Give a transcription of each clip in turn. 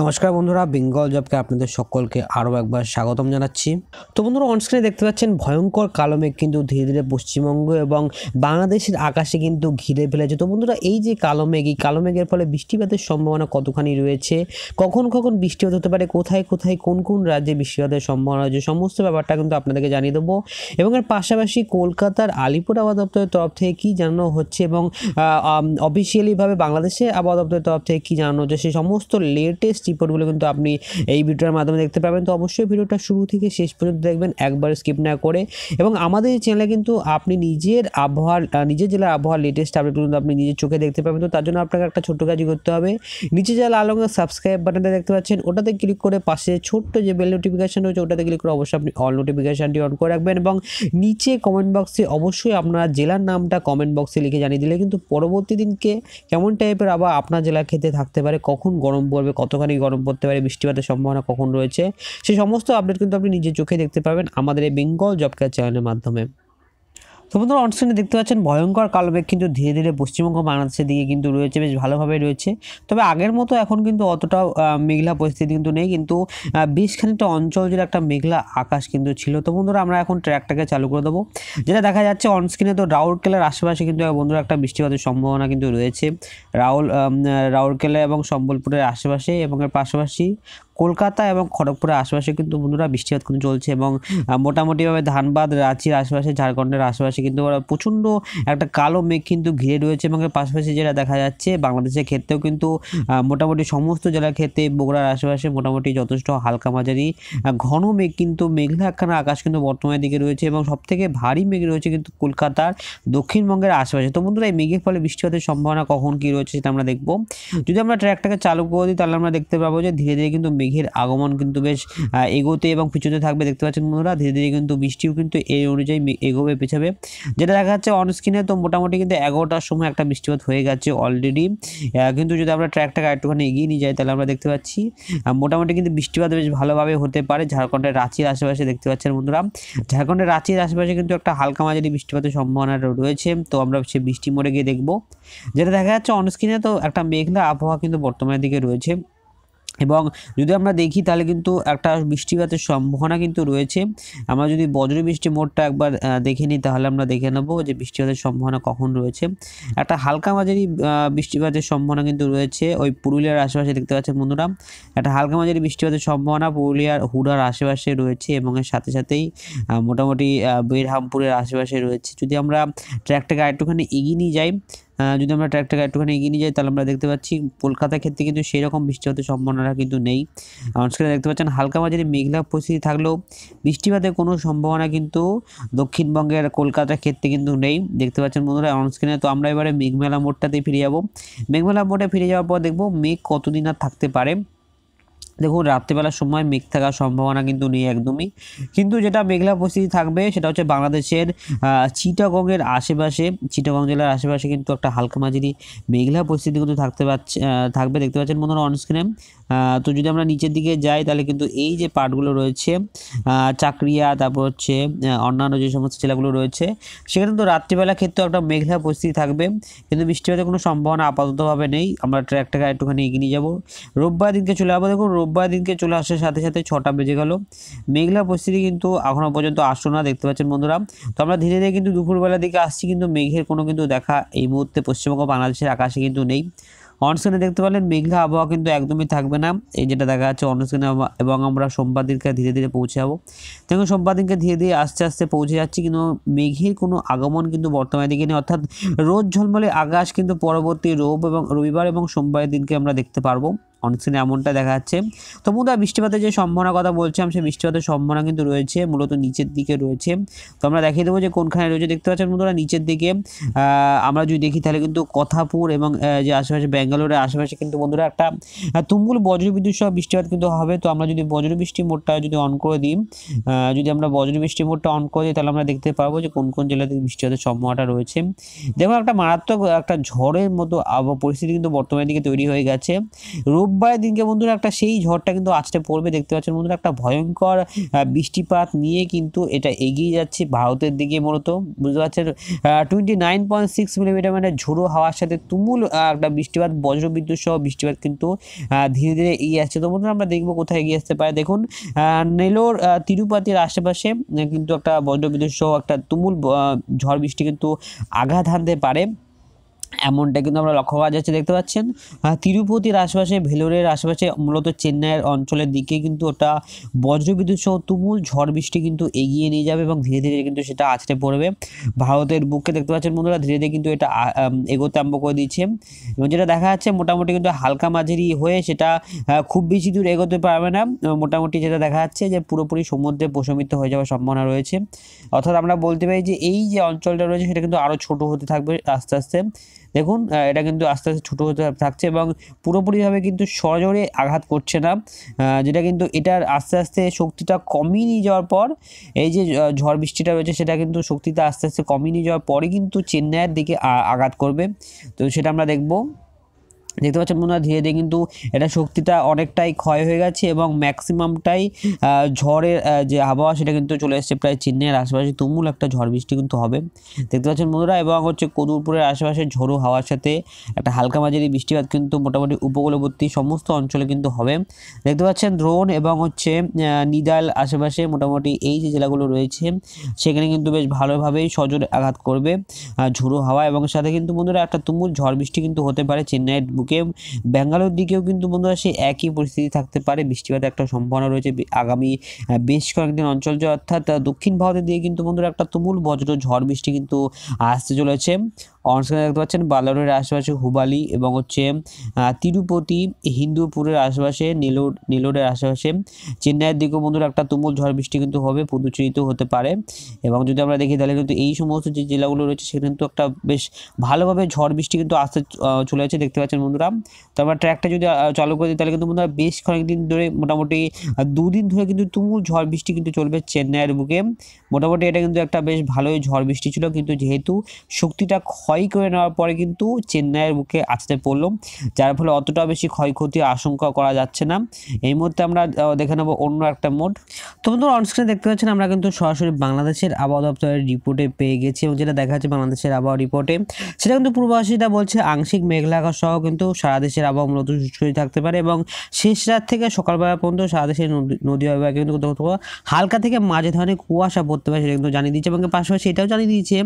নমস্কার বন্ধুরা বেঙ্গল জবকে আপনাদের সকলকে আরও একবার স্বাগতম জানাচ্ছি তো বন্ধুরা অনস্ক্রিনে দেখতে পাচ্ছেন ভয়ঙ্কর কালো মেঘ কিন্তু ধীরে ধীরে পশ্চিমবঙ্গ এবং বাংলাদেশের আকাশে কিন্তু ঘিরে ফেলেছে তো বন্ধুরা এই যে কালো মেঘ এই কালো মেঘের ফলে বৃষ্টিপাতের সম্ভাবনা কতখানি রয়েছে কখন কখন বৃষ্টিপাত হতে পারে কোথায় কোথায় কোন কোন রাজ্যে বৃষ্টিপাতের সম্ভাবনা রয়েছে সমস্ত ব্যাপারটা কিন্তু আপনাদেরকে জানিয়ে দেবো এবং এর পাশাপাশি কলকাতার আলিপুর আবহাওয়া দপ্তরের তরফ থেকে কী জানানো হচ্ছে এবং অফিসিয়ালিভাবে বাংলাদেশে আবহাওয়া দপ্তরের তরফ থেকে কী জানানো হচ্ছে সেই সমস্ত লেটেস্ট করবো কিন্তু আপনি এই ভিডিওর মাধ্যমে দেখতে পাবেন তো অবশ্যই ভিডিওটা শুরু থেকে শেষ পর্যন্ত দেখবেন একবার স্কিপ না করে এবং আমাদের এই চ্যানেলে কিন্তু আপনি নিজের আবহাওয়ার নিজের জেলার আবহাওয়ার লেটেস্ট আপডেট কিন্তু আপনি নিজের চোখে দেখতে পাবেন তো তার জন্য আপনাকে একটা ছোট্ট কাজই করতে হবে নিচে যা লাল রঙের সাবস্ক্রাইব বাটনটা দেখতে পাচ্ছেন ওটাতে ক্লিক করে পাশে ছোট্ট যে বেল নোটিফিকেশান রয়েছে ওটাতে ক্লিক করে অবশ্যই আপনি অল নোটিফিকেশানটি অন করে রাখবেন এবং নিচে কমেন্ট বক্সে অবশ্যই আপনার জেলার নামটা কমেন্ট বক্সে লিখে জানিয়ে দিলে কিন্তু পরবর্তী দিনকে কেমন টাইপের আবার আপনার জেলা খেতে থাকতে পারে কখন গরম পড়বে কতখানি কড়াকড়ি গরম পড়তে পারে বৃষ্টিপাতের সম্ভাবনা কখন রয়েছে সেই সমস্ত আপডেট কিন্তু আপনি নিজের চোখে দেখতে পাবেন আমাদের এই বেঙ্গল জব চ্যানেলের মাধ্যমে তো বন্ধুরা অনস্ক্রিনে দেখতে পাচ্ছেন ভয়ঙ্কর কালবেগ কিন্তু ধীরে ধীরে পশ্চিমবঙ্গ বাংলাদেশের দিকে কিন্তু রয়েছে বেশ ভালোভাবে রয়েছে তবে আগের মতো এখন কিন্তু অতটা মেঘলা পরিস্থিতি কিন্তু নেই কিন্তু বেশ খানিকটা অঞ্চল জুড়ে একটা মেঘলা আকাশ কিন্তু ছিল তো বন্ধুরা আমরা এখন ট্র্যাকটাকে চালু করে দেবো যেটা দেখা যাচ্ছে অনস্ক্রিনে তো রাউরকেলার আশেপাশে কিন্তু বন্ধুরা একটা বৃষ্টিপাতের সম্ভাবনা কিন্তু রয়েছে রাউল রাউরকেলা এবং সম্বলপুরের আশেপাশে এবং এর পাশাপাশি কলকাতা এবং খড়গপুরের আশেপাশে কিন্তু বন্ধুরা বৃষ্টিপাত কিন্তু চলছে এবং মোটামুটিভাবে ধানবাদ রাঁচির আশেপাশে ঝাড়খণ্ডের আশেপাশে আশেপাশে কিন্তু প্রচণ্ড একটা কালো মেঘ কিন্তু ঘিরে রয়েছে এবং পাশাপাশি যেটা দেখা যাচ্ছে বাংলাদেশের ক্ষেত্রেও কিন্তু মোটামুটি সমস্ত জেলার ক্ষেত্রে বগুড়ার আশেপাশে মোটামুটি যথেষ্ট হালকা মাঝারি ঘন মেঘ কিন্তু মেঘলা একখানা আকাশ কিন্তু বর্তমানের দিকে রয়েছে এবং সবথেকে ভারী মেঘ রয়েছে কিন্তু কলকাতার দক্ষিণবঙ্গের আশেপাশে তো বন্ধুরা এই মেঘের ফলে বৃষ্টি হওয়ার সম্ভাবনা কখন কি রয়েছে সেটা আমরা দেখব যদি আমরা ট্র্যাকটাকে চালু করে দিই তাহলে আমরা দেখতে পাবো যে ধীরে ধীরে কিন্তু মেঘের আগমন কিন্তু বেশ এগোতে এবং পিছুতে থাকবে দেখতে পাচ্ছেন বন্ধুরা ধীরে ধীরে কিন্তু বৃষ্টিও কিন্তু এই অনুযায়ী এগোবে পেছাবে যেটা দেখা যাচ্ছে অনস্ক্রিনে তো মোটামুটি কিন্তু এগারোটার সময় একটা বৃষ্টিপাত হয়ে গেছে অলরেডি কিন্তু যদি আমরা ট্র্যাকটাকে একটুখানি এগিয়ে নিয়ে যাই তাহলে আমরা দেখতে পাচ্ছি মোটামুটি কিন্তু বৃষ্টিপাত বেশ ভালোভাবে হতে পারে ঝাড়খণ্ডের রাঁচির আশেপাশে দেখতে পাচ্ছেন বন্ধুরা ঝাড়খণ্ডের রাঁচির আশেপাশে কিন্তু একটা হালকা মাঝারি বৃষ্টিপাতের সম্ভাবনা রয়েছে তো আমরা সে বৃষ্টি মোড়ে গিয়ে দেখবো যেটা দেখা যাচ্ছে অনস্ক্রিনে তো একটা মেঘলা আবহাওয়া কিন্তু বর্তমানের দিকে রয়েছে এবং যদি আমরা দেখি তাহলে কিন্তু একটা বৃষ্টিপাতের সম্ভাবনা কিন্তু রয়েছে আমরা যদি বজ্র বৃষ্টি মোড়টা একবার দেখে নিই তাহলে আমরা দেখে নেব যে বৃষ্টিপাতের সম্ভাবনা কখন রয়েছে একটা হালকা মাঝারি বৃষ্টিপাতের সম্ভাবনা কিন্তু রয়েছে ওই পুরুলিয়ার আশেপাশে দেখতে পাচ্ছেন বন্ধুরা একটা হালকা মাঝারি বৃষ্টিপাতের সম্ভাবনা পুরুলিয়ার হুড়ার আশেপাশে রয়েছে এবং এর সাথে সাথেই মোটামুটি বীরহামপুরের আশেপাশে রয়েছে যদি আমরা ট্র্যাকটাকে আরেকটুখানি এগিয়ে নিয়ে যাই যদি আমরা ট্র্যাকটাকে একটুখানি এগিয়ে নিয়ে যাই তাহলে আমরা দেখতে পাচ্ছি কলকাতার ক্ষেত্রে কিন্তু সেই রকম বৃষ্টি হতে সম্ভাবনাটা কিন্তু নেই অনস্ক্রিনে দেখতে পাচ্ছেন হালকা মাঝারি মেঘলা পরিস্থিতি থাকলেও বৃষ্টিপাতের কোনো সম্ভাবনা কিন্তু দক্ষিণবঙ্গের কলকাতার ক্ষেত্রে কিন্তু নেই দেখতে পাচ্ছেন বন্ধুরা অনস্ক্রিনে তো আমরা এবারে মেঘমেলা মোড়টাতেই ফিরে যাব মেঘমেলা মোড়ে ফিরে যাওয়ার পর দেখব মেঘ কতদিন আর থাকতে পারে দেখুন রাত্রিবেলার সময় মেঘ থাকার সম্ভাবনা কিন্তু নেই একদমই কিন্তু যেটা মেঘলা পরিস্থিতি থাকবে সেটা হচ্ছে বাংলাদেশের চিটাগংয়ের আশেপাশে চিটাগং জেলার আশেপাশে কিন্তু একটা হালকা মাঝারি মেঘলা পরিস্থিতি কিন্তু থাকতে পারছে থাকবে দেখতে পাচ্ছেন হয় অনস্ক্রিনে তো যদি আমরা নিচের দিকে যাই তাহলে কিন্তু এই যে পার্টগুলো রয়েছে চাকরিয়া তারপর হচ্ছে অন্যান্য যে সমস্ত জেলাগুলো রয়েছে সেখানে কিন্তু রাত্রিবেলা ক্ষেত্রে একটা মেঘলা পরিস্থিতি থাকবে কিন্তু বৃষ্টিপাতের কোনো সম্ভাবনা আপাততভাবে নেই আমরা ট্র্যাকটাকে একটুখানি এগিয়ে নিয়ে যাবো রোববার দিনকে চলে যাবো দেখুন রোববার দিনকে চলে আসার সাথে সাথে ছটা বেজে গেল মেঘলা পরিস্থিতি কিন্তু এখনও পর্যন্ত আসলো না দেখতে পাচ্ছেন বন্ধুরা তো আমরা ধীরে ধীরে কিন্তু দুপুরবেলার দিকে আসছি কিন্তু মেঘের কোনো কিন্তু দেখা এই মুহূর্তে পশ্চিমবঙ্গ বাংলাদেশের আকাশে কিন্তু নেই অনস্ক্রিনে দেখতে পেলেন মেঘলা আবহাওয়া কিন্তু একদমই থাকবে না এই যেটা দেখা যাচ্ছে অনস্ক্রিনে এবং আমরা সোমবার দিনকে ধীরে ধীরে পৌঁছে যাবো দেখুন সোমবার দিনকে ধীরে ধীরে আস্তে আস্তে পৌঁছে যাচ্ছি কিন্তু মেঘের কোনো আগমন কিন্তু বর্তমানে দিকে নেই অর্থাৎ রোদ ঝলমলে আকাশ কিন্তু পরবর্তী রোব এবং রবিবার এবং সোমবারের দিনকে আমরা দেখতে পারবো অনস্ক্রিনে এমনটা দেখা যাচ্ছে তো বন্ধুরা বৃষ্টিপাতের যে সম্ভাবনার কথা বলছিলাম সেই বৃষ্টিপাতের সম্ভাবনা কিন্তু রয়েছে মূলত নিচের দিকে রয়েছে তো আমরা দেখিয়ে দেবো যে কোনখানে রয়েছে দেখতে পাচ্ছেন বন্ধুরা নিচের দিকে আমরা যদি দেখি তাহলে কিন্তু কথাপুর এবং যে আশেপাশে ব্যাঙ্গালোরের আশেপাশে কিন্তু বন্ধুরা একটা তুমুল বজ্রবিদ্যুৎ সহ বৃষ্টিপাত কিন্তু হবে তো আমরা যদি বজ্র বৃষ্টি মোডটা যদি অন করে দিই যদি আমরা বজ্র বৃষ্টি মোডটা অন করে দিই তাহলে আমরা দেখতে পাবো যে কোন কোন জেলাতে বৃষ্টিপাতের সম্ভাবনাটা রয়েছে দেখুন একটা মারাত্মক একটা ঝড়ের মতো আবহাওয়া পরিস্থিতি কিন্তু বর্তমানের দিকে তৈরি হয়ে গেছে রূপ রোববারের দিনকে বন্ধুরা একটা সেই ঝড়টা কিন্তু আজকে পড়বে দেখতে পাচ্ছেন বন্ধুরা একটা ভয়ঙ্কর বৃষ্টিপাত নিয়ে কিন্তু এটা এগিয়ে যাচ্ছে ভারতের দিকে মূলত বুঝতে পারছেন twenty nine point six millimetre মানে ঝোড়ো হাওয়ার সাথে তুমুল একটা বৃষ্টিপাত বজ্রবিদ্যুৎ সহ বৃষ্টিপাত কিন্তু ধীরে ধীরে এগিয়ে আসছে তো বন্ধুরা আমরা দেখবো কোথায় এগিয়ে আসতে পারে দেখুন নেলোর তিরুপাতির আশেপাশে কিন্তু একটা বজ্রবিদ্যুৎ সহ একটা তুমুল ঝড় বৃষ্টি কিন্তু আঘাত হানতে পারে এমনটা কিন্তু আমরা লক্ষ্য করা যাচ্ছে দেখতে পাচ্ছেন তিরুপতির আশেপাশে ভেলোরের আশেপাশে মূলত চেন্নাইয়ের অঞ্চলের দিকে কিন্তু ওটা বজ্রবিদ্যুৎ সহ তুমুল ঝড় বৃষ্টি কিন্তু এগিয়ে নিয়ে যাবে এবং ধীরে ধীরে কিন্তু সেটা আছড়ে পড়বে ভারতের বুকে দেখতে পাচ্ছেন বন্ধুরা ধীরে ধীরে কিন্তু এটা এগোতে আম্ভ করে দিচ্ছে এবং যেটা দেখা যাচ্ছে মোটামুটি কিন্তু হালকা মাঝারি হয়ে সেটা খুব বেশি দূর এগোতে পারবে না মোটামুটি যেটা দেখা যাচ্ছে যে পুরোপুরি সমুদ্রে প্রশমিত হয়ে যাওয়ার সম্ভাবনা রয়েছে অর্থাৎ আমরা বলতে পারি যে এই যে অঞ্চলটা রয়েছে সেটা কিন্তু আরও ছোট হতে থাকবে আস্তে আস্তে দেখুন এটা কিন্তু আস্তে আস্তে ছোটো হতে থাকছে এবং পুরোপুরিভাবে কিন্তু সজোরে আঘাত করছে না যেটা কিন্তু এটার আস্তে আস্তে শক্তিটা কমিয়ে নিয়ে যাওয়ার পর এই যে ঝড় বৃষ্টিটা রয়েছে সেটা কিন্তু শক্তিটা আস্তে আস্তে কমিয়ে নিয়ে যাওয়ার পরে কিন্তু চেন্নাইয়ের দিকে আঘাত করবে তো সেটা আমরা দেখবো দেখতে পাচ্ছেন হয় ধীরে ধীরে কিন্তু এটা শক্তিটা অনেকটাই ক্ষয় হয়ে গেছে এবং ম্যাক্সিমামটাই ঝড়ের যে আবহাওয়া সেটা কিন্তু চলে এসছে প্রায় চেন্নাইয়ের আশেপাশে তুমুল একটা ঝড় বৃষ্টি কিন্তু হবে দেখতে পাচ্ছেন বন্ধুরা এবং হচ্ছে কদুরপুরের আশেপাশে ঝোড়ো হাওয়ার সাথে একটা হালকা মাঝারি বৃষ্টিপাত কিন্তু মোটামুটি উপকূলবর্তী সমস্ত অঞ্চলে কিন্তু হবে দেখতে পাচ্ছেন দ্রোণ এবং হচ্ছে নিদাল আশেপাশে মোটামুটি এই যে জেলাগুলো রয়েছে সেখানে কিন্তু বেশ ভালোভাবেই সজোরে আঘাত করবে ঝোড়ো হাওয়া এবং সাথে কিন্তু বন্ধুরা একটা তুমুল ঝড় বৃষ্টি কিন্তু হতে পারে চেন্নাইয়ের ঢুকে ব্যাঙ্গালোর দিকেও কিন্তু বন্ধুরা সেই একই পরিস্থিতি থাকতে পারে বৃষ্টিপাতের একটা সম্ভাবনা রয়েছে আগামী বেশ কয়েকদিন অঞ্চল অর্থাৎ দক্ষিণ ভারতের দিকে কিন্তু বন্ধুরা একটা তুমুল বজ্র ঝড় বৃষ্টি কিন্তু আসতে চলেছে অনস্ক্রিনে দেখতে পাচ্ছেন বালোরের আশেপাশে হুবালি এবং হচ্ছে তিরুপতি হিন্দুপুরের আশেপাশে নেলোর নেলোরের আশেপাশে চেন্নাইয়ের দিকেও বন্ধুর একটা তুমুল ঝড় বৃষ্টি কিন্তু হবে পুদুচেরিতেও হতে পারে এবং যদি আমরা দেখি তাহলে কিন্তু এই সমস্ত যে জেলাগুলো রয়েছে সেখানে কিন্তু একটা বেশ ভালোভাবে ঝড় বৃষ্টি কিন্তু আসতে চলে যাচ্ছে দেখতে পাচ্ছেন বন্ধুরা তো আমরা ট্র্যাকটা যদি চালু করে দিই তাহলে কিন্তু বন্ধুরা বেশ কয়েকদিন ধরে মোটামুটি দুদিন ধরে কিন্তু তুমুল ঝড় বৃষ্টি কিন্তু চলবে চেন্নাইয়ের বুকে মোটামুটি এটা কিন্তু একটা বেশ ভালোই ঝড় বৃষ্টি ছিল কিন্তু যেহেতু শক্তিটা ক্ষয় ক্ষয় করে নেওয়ার পরে কিন্তু চেন্নাইয়ের বুকে আসতে পড়লো যার ফলে অতটা বেশি ক্ষয়ক্ষতি আশঙ্কা করা যাচ্ছে না এই মুহূর্তে আমরা দেখে নেবো অন্য একটা মোড তো বন্ধুরা অনস্ক্রিনে দেখতে পাচ্ছেন আমরা কিন্তু সরাসরি বাংলাদেশের আবহাওয়া দপ্তরের রিপোর্টে পেয়ে গেছি এবং যেটা দেখা যাচ্ছে বাংলাদেশের আবহাওয়া রিপোর্টে সেটা কিন্তু পূর্বাভাসীরা বলছে আংশিক মেঘলা সহ কিন্তু সারা দেশের আবহাওয়া মূলত সুস্থই থাকতে পারে এবং শেষ রাত থেকে সকালবেলা পর্যন্ত সারা দেশের নদী বিভাগে কিন্তু হালকা থেকে মাঝে ধরনের কুয়াশা পড়তে পারে সেটা কিন্তু জানিয়ে দিয়েছে এবং পাশাপাশি এটাও জানিয়ে দিয়েছে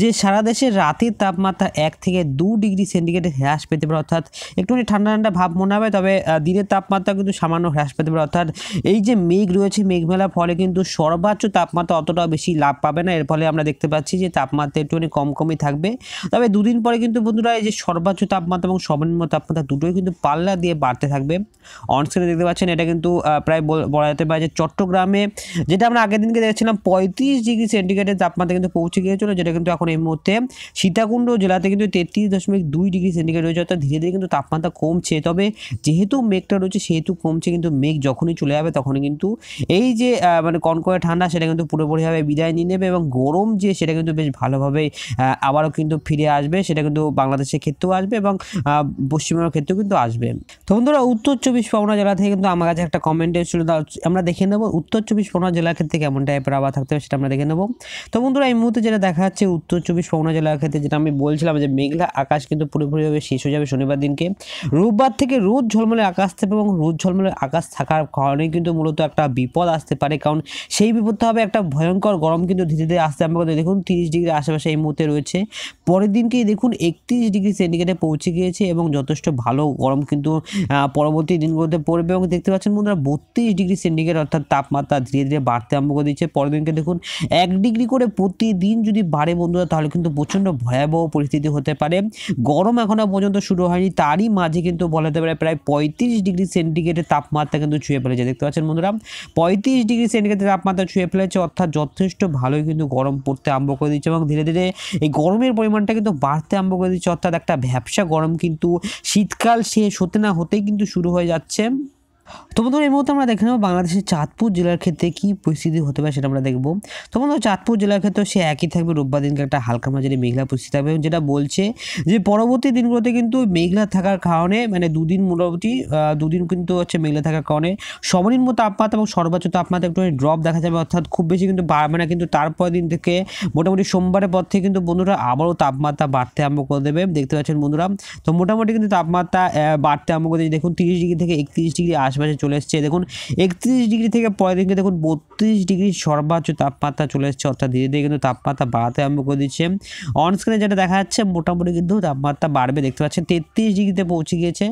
যে সারা দেশে রাতের তাপমাত্রা এক থেকে দু ডিগ্রি সেন্টিগ্রেড হ্রাস পেতে পারে অর্থাৎ একটুখানি ঠান্ডা ঠান্ডা ভাব মনে হবে তবে দিনের তাপমাত্রা কিন্তু সামান্য হ্রাস পেতে পারে অর্থাৎ এই যে মেঘ রয়েছে মেঘ খোলামেলা ফলে কিন্তু সর্বোচ্চ তাপমাত্রা অতটা বেশি লাভ পাবে না এর ফলে আমরা দেখতে পাচ্ছি যে তাপমাত্রা একটুখানি কম কমই থাকবে তবে দুদিন পরে কিন্তু বন্ধুরা এই যে সর্বোচ্চ তাপমাত্রা এবং সর্বনিম্ন তাপমাত্রা দুটোই কিন্তু পাল্লা দিয়ে বাড়তে থাকবে অনস্ক্রিনে দেখতে পাচ্ছেন এটা কিন্তু প্রায় বলা যেতে পারে যে চট্টগ্রামে যেটা আমরা আগের দিনকে দেখেছিলাম পঁয়ত্রিশ ডিগ্রি সেন্টিগ্রেডের তাপমাত্রা কিন্তু পৌঁছে গিয়েছিল যেটা কিন্তু এখন এই মুহূর্তে সীতাকুণ্ড জেলাতে কিন্তু তেত্রিশ দশমিক দুই ডিগ্রি সেন্টিগ্রেড রয়েছে অর্থাৎ ধীরে ধীরে কিন্তু তাপমাত্রা কমছে তবে যেহেতু মেঘটা রয়েছে সেহেতু কমছে কিন্তু মেঘ যখনই চলে যাবে তখনই কিন্তু এই যে মানে কনকনে ঠান্ডা সেটা কিন্তু পুরোপুরিভাবে বিদায় নিয়ে নেবে এবং গরম যে সেটা কিন্তু বেশ ভালোভাবেই আবারও কিন্তু ফিরে আসবে সেটা কিন্তু বাংলাদেশের ক্ষেত্রেও আসবে এবং পশ্চিমবঙ্গের ক্ষেত্রেও কিন্তু আসবে তো বন্ধুরা উত্তর চব্বিশ পরগনা জেলা থেকে কিন্তু আমার কাছে একটা কমেন্ট এসেছিল আমরা দেখে নেবো উত্তর চব্বিশ পরগনা জেলার ক্ষেত্রে কেমন টাইপের আবার থাকতে হবে সেটা আমরা দেখে নেবো তো বন্ধুরা এই মুহূর্তে যেটা দেখা যাচ্ছে উত্তর চব্বিশ পরগনা জেলার ক্ষেত্রে যেটা আমি বলছিলাম যে মেঘলা আকাশ কিন্তু পুরোপুরিভাবে শেষ হয়ে যাবে শনিবার দিনকে রোববার থেকে রোদ ঝলমলে আকাশ থাকবে এবং রোদ ঝলমলে আকাশ থাকার কারণে কিন্তু মূলত একটা বিপদ আসতে আসতে পারে কারণ সেই বিপদটা হবে একটা ভয়ঙ্কর গরম কিন্তু ধীরে ধীরে আসতে আরম্ভ দেখুন তিরিশ ডিগ্রি আশেপাশে এই মুহূর্তে রয়েছে পরের দিনকেই দেখুন একত্রিশ ডিগ্রি সেন্টিগ্রেডে পৌঁছে গিয়েছে এবং যথেষ্ট ভালো গরম কিন্তু পরবর্তী দিনগুলোতে পড়বে এবং দেখতে পাচ্ছেন বন্ধুরা বত্রিশ ডিগ্রি সেন্টিগ্রেড অর্থাৎ তাপমাত্রা ধীরে ধীরে বাড়তে আরম্ভ করে দিচ্ছে পরের দিনকে দেখুন এক ডিগ্রি করে প্রতিদিন যদি বাড়ে বন্ধুরা তাহলে কিন্তু প্রচণ্ড ভয়াবহ পরিস্থিতি হতে পারে গরম এখনও পর্যন্ত শুরু হয়নি তারই মাঝে কিন্তু বলা যেতে পারে প্রায় পঁয়ত্রিশ ডিগ্রি সেন্টিগ্রেডের তাপমাত্রা কিন্তু ছুঁয়ে ফেলেছে দেখতে পাচ্ছেন বন্ধুরা পঁয়ত্রিশ পঁচিশ ডিগ্রি সেন্টিগ্রেডের তাপমাত্রা ছুঁয়ে ফেলেছে অর্থাৎ যথেষ্ট ভালোই কিন্তু গরম পড়তে আরম্ভ করে দিচ্ছে এবং ধীরে ধীরে এই গরমের পরিমাণটা কিন্তু বাড়তে আরম্ভ করে দিচ্ছে অর্থাৎ একটা ভ্যাবসা গরম কিন্তু শীতকাল শেষ হতে না হতেই কিন্তু শুরু হয়ে যাচ্ছে তো বন্ধুরা এই মুহূর্তে আমরা দেখে নেব বাংলাদেশের চাঁদপুর জেলার ক্ষেত্রে কি পরিস্থিতি হতে পারে সেটা আমরা দেখবো তো চাঁদপুর জেলার ক্ষেত্রে সে একই থাকবে রোববার দিনকে একটা হালকা মাঝারি মেঘলা পরিস্থিতি থাকবে যেটা বলছে যে পরবর্তী দিনগুলোতে কিন্তু মেঘলা থাকার কারণে মানে দুদিন মোটামুটি দুদিন কিন্তু হচ্ছে মেঘলা থাকার কারণে সর্বনিম্ন তাপমাত্রা এবং সর্বোচ্চ তাপমাত্রা একটু ড্রপ দেখা যাবে অর্থাৎ খুব বেশি কিন্তু বাড়বে মানে না কিন্তু তারপর দিন থেকে মোটামুটি সোমবারের পর থেকে কিন্তু বন্ধুরা আবারও তাপমাত্রা বাড়তে আরম্ভ করে দেবে দেখতে পাচ্ছেন বন্ধুরা তো মোটামুটি কিন্তু তাপমাত্রা বাড়তে আরম্ভ করে দেখুন তিরিশ ডিগ্রি থেকে একত্রিশ ডিগ্রি আসবে আশেপাশে চলে এসছে দেখুন একত্রিশ ডিগ্রি থেকে পরের দিনকে দেখুন বত্রিশ ডিগ্রি সর্বোচ্চ তাপমাত্রা চলে এসছে অর্থাৎ ধীরে ধীরে কিন্তু তাপমাত্রা বাড়াতে আরম্ভ করে দিচ্ছে অনস্ক্রিনে যেটা দেখা যাচ্ছে মোটামুটি কিন্তু তাপমাত্রা বাড়বে দেখতে পাচ্ছেন তেত্রিশ ডিগ্রিতে পৌঁছে গিয়েছে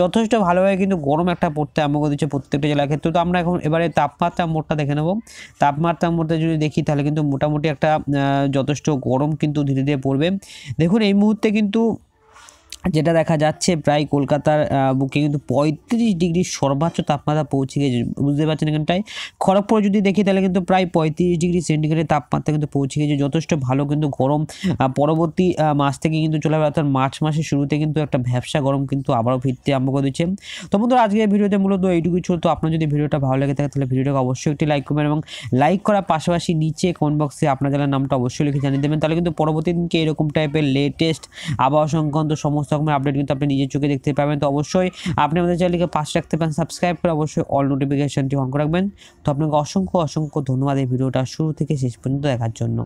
যথেষ্ট ভালোভাবে কিন্তু গরম একটা পড়তে আরম্ভ করে দিচ্ছে প্রত্যেকটা জেলার ক্ষেত্রে তো আমরা এখন এবারে তাপমাত্রা মোটটা দেখে নেব তাপমাত্রার মধ্যে যদি দেখি তাহলে কিন্তু মোটামুটি একটা যথেষ্ট গরম কিন্তু ধীরে ধীরে পড়বে দেখুন এই মুহূর্তে কিন্তু যেটা দেখা যাচ্ছে প্রায় কলকাতার বুকে কিন্তু পঁয়ত্রিশ ডিগ্রি সর্বোচ্চ তাপমাত্রা পৌঁছে গেছে বুঝতে পারছেন এখানটায় খড়গপুরে যদি দেখি তাহলে কিন্তু প্রায় পঁয়ত্রিশ ডিগ্রি সেন্টিগ্রেডের তাপমাত্রা কিন্তু পৌঁছে গেছে যথেষ্ট ভালো কিন্তু গরম পরবর্তী মাস থেকে কিন্তু চলে অর্থাৎ মার্চ মাসের শুরুতে কিন্তু একটা ব্যবসা গরম কিন্তু আবারও ফিরতে আরম্ভ করে দিচ্ছে তো বন্ধুরা আজকে ভিডিওতে মূলত এইটুকুই ছিল তো আপনার যদি ভিডিওটা ভালো লাগে থাকে তাহলে ভিডিওটাকে অবশ্যই একটি লাইক করবেন এবং লাইক করার পাশাপাশি নিচে কমেন্ট বক্সে আপনার জেলার নামটা অবশ্যই লিখে জানিয়ে দেবেন তাহলে কিন্তু পরবর্তী দিনকে এরকম টাইপের লেটেস্ট আবহাওয়া সংক্রান্ত সমস্ত সমস্ত রকমের আপডেট কিন্তু আপনি নিজের চোখে দেখতে পাবেন তো অবশ্যই আপনি আমাদের চ্যানেলকে পাশে রাখতে পারেন সাবস্ক্রাইব করে অবশ্যই অল নোটিফিকেশানটি অন করে রাখবেন তো আপনাকে অসংখ্য অসংখ্য ধন্যবাদ এই ভিডিওটা শুরু থেকে শেষ পর্যন্ত দেখার জন্য